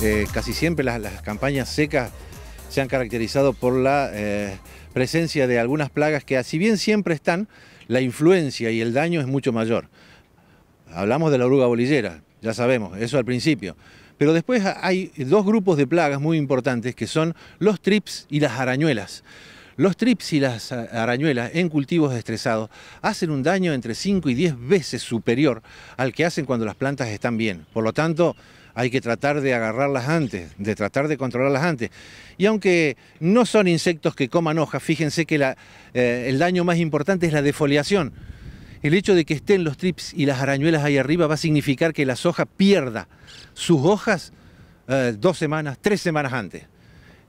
Eh, casi siempre las, campañas secas se han caracterizado por la eh, presencia de algunas plagas que, si bien siempre están, la influencia y el daño es mucho mayor. Hablamos de la oruga bolillera, ya sabemos, eso al principio. Pero después hay dos grupos de plagas muy importantes que son los trips y las arañuelas. Los trips y las arañuelas en cultivos estresados hacen un daño entre 5 y 10 veces superior al que hacen cuando las plantas están bien. Por lo tanto, hay que tratar de agarrarlas antes, de tratar de controlarlas antes. Y aunque no son insectos que coman hojas, fíjense que eh, el daño más importante es la defoliación. El hecho de que estén los trips y las arañuelas ahí arriba va a significar que la soja pierda sus hojas eh, dos semanas, tres semanas antes.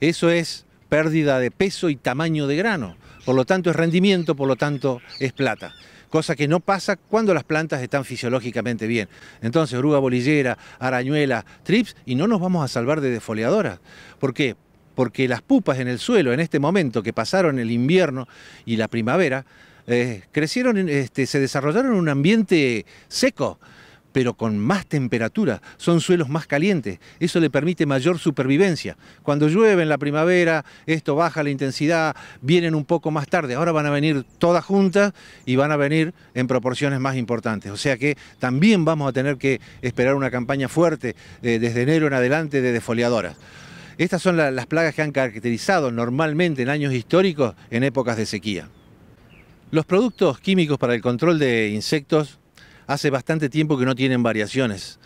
Eso es pérdida de peso y tamaño de grano. Por lo tanto es rendimiento, por lo tanto es plata. Cosa que no pasa cuando las plantas están fisiológicamente bien. Entonces, oruga bolillera, arañuela, trips, y no nos vamos a salvar de defoliadoras. ¿Por qué? Porque las pupas en el suelo en este momento que pasaron el invierno y la primavera, eh, crecieron, este, se desarrollaron en un ambiente seco pero con más temperatura, son suelos más calientes, eso le permite mayor supervivencia. Cuando llueve en la primavera, esto baja la intensidad, vienen un poco más tarde, ahora van a venir todas juntas y van a venir en proporciones más importantes. O sea que también vamos a tener que esperar una campaña fuerte eh, desde enero en adelante de defoliadoras. Estas son las plagas que han caracterizado normalmente en años históricos en épocas de sequía. Los productos químicos para el control de insectos hace bastante tiempo que no tienen variaciones.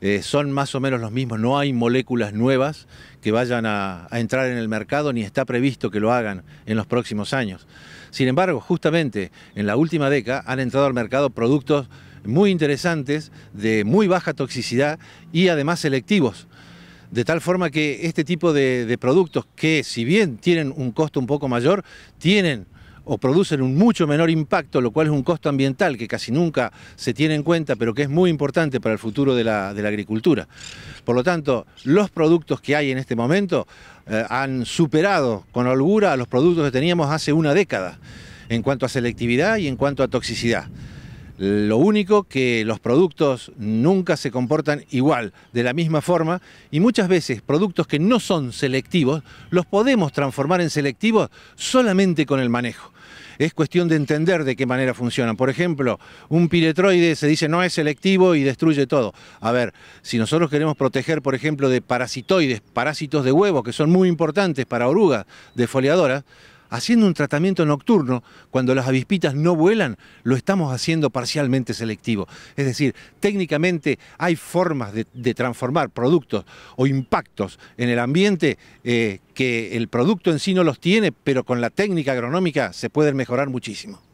Eh, son más o menos los mismos, no hay moléculas nuevas que vayan a, entrar en el mercado ni está previsto que lo hagan en los próximos años. Sin embargo, justamente en la última década han entrado al mercado productos muy interesantes, de muy baja toxicidad y además selectivos. De tal forma que este tipo de, de productos que si bien tienen un costo un poco mayor, tienen o producen un mucho menor impacto, lo cual es un costo ambiental que casi nunca se tiene en cuenta, pero que es muy importante para el futuro de la, agricultura. Por lo tanto, los productos que hay en este momento eh, han superado con holgura a los productos que teníamos hace una década en cuanto a selectividad y en cuanto a toxicidad. Lo único que los productos nunca se comportan igual, de la misma forma, y muchas veces productos que no son selectivos los podemos transformar en selectivos solamente con el manejo. Es cuestión de entender de qué manera funcionan. Por ejemplo, un piretroide se dice no es selectivo y destruye todo. A ver, si nosotros queremos proteger, por ejemplo, de parasitoides, parásitos de huevo, que son muy importantes para orugas defoliadoras, haciendo un tratamiento nocturno, cuando las avispitas no vuelan, lo estamos haciendo parcialmente selectivo. Es decir, técnicamente hay formas de, transformar productos o impactos en el ambiente eh, que el producto en sí no los tiene, pero con la técnica agronómica se pueden mejorar muchísimo.